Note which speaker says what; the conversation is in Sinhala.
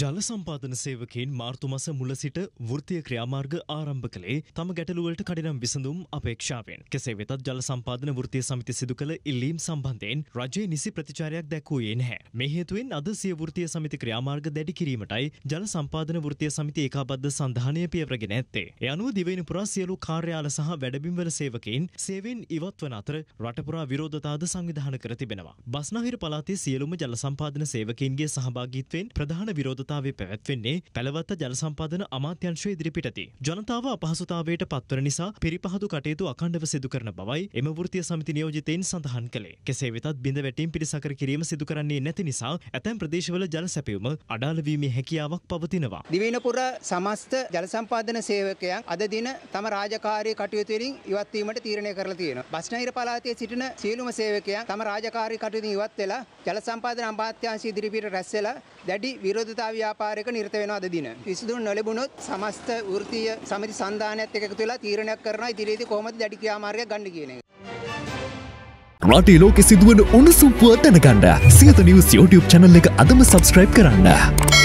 Speaker 1: ජල සම්පාදන සේවකයින් මාර්තු මස මුල සිට වෘත්තිය ක්‍රියාමාර්ග ආරම්භ කළේ තම ගැටලුවලට කඩිනම් විසඳුම් අපේක්ෂාවෙන්. කෙසේ වෙතත් ජල සම්පාදන වෘත්තිය සමිති සිදු කළ ඉල්ලීම් සම්බන්ධයෙන් රජයේ නිසි ප්‍රතිචාරයක් දැක්වූයේ නැහැ. මේ හේතුවෙන් අද සිය වෘත්තිය සමිති ක්‍රියාමාර්ග දැඩි කිරීමටයි ජල සම්පාදන වෘත්තිය සමිති ඒකාබද්ධ සංධානය පියවරගෙන ඇත්තේ. ඒ අනුව දිවයින පුරා සියලු කාර්යාල සහ වැඩබිම්වල සේවකයින් සේවෙන් ඉවත් වන අතර රට පුරා විරෝධතාද සංවිධාන කර තිබෙනවා. බස්නාහිර පළාතේ සියලුම ජල සම්පාදන සේවකයින්ගේ සහභාගීත්වයෙන් ප්‍රධාන විරෝධ විරෝධතාවය පැවැත්වෙන්නේ පැළවත්ත ජලසම්පාදන අමාත්‍යංශය ඉදිරිපිටති. ජනතාව අපහසුතාවයට පත්වන නිසා පිරිපහදු කටයුතු අකණ්ඩව සිදු කරන බවයි එම වෘතිය සමිති නියෝජිතයින් සඳහන් කළේ. කෙසේ වෙතත් බිඳ වැටීම් පිරිසකර කිරීම සිදු කරන්නේ නැති නිසා ඇතැම් ප්‍රදේශවල ජල සැපයුම අඩාලවීමේ හැකියාවක් පවතිනවා.
Speaker 2: දිවිනපුර සමස්ත ජලසම්පාදන සේවකයන් අද දින තම රාජකාරී කටයුතුවලින් ඉවත්වීමට තීරණය කරලා තියෙනවා. බස්නහිර පළාතේ සිටින සියලුම සේවකයන් තම රාජකාරී කටයුතුන් ඉවත් වෙලා ජලසම්පාදන අමාත්‍යාංශ ඉදිරිපිට රැස් වෙලා දැඩි විරෝධතා භාෂා ව්‍යාපාරයක නිරත වෙනවා අද දින. විසඳුම් නොලැබුණොත් සමස්ත වෘත්තීය සමිති සංධානයත් එක්ක එකතු වෙලා තීරණයක් කරනවා ඉදිරියේදී කොහොමද දැඩි ක්‍රියාමාර්ගයක් ගන්න කියන එක.
Speaker 1: රටේ ලෝකෙ සිදුවන උණුසුම් පුව දැනගන්න සියත නිවුස් YouTube channel එක අදම subscribe කරන්න.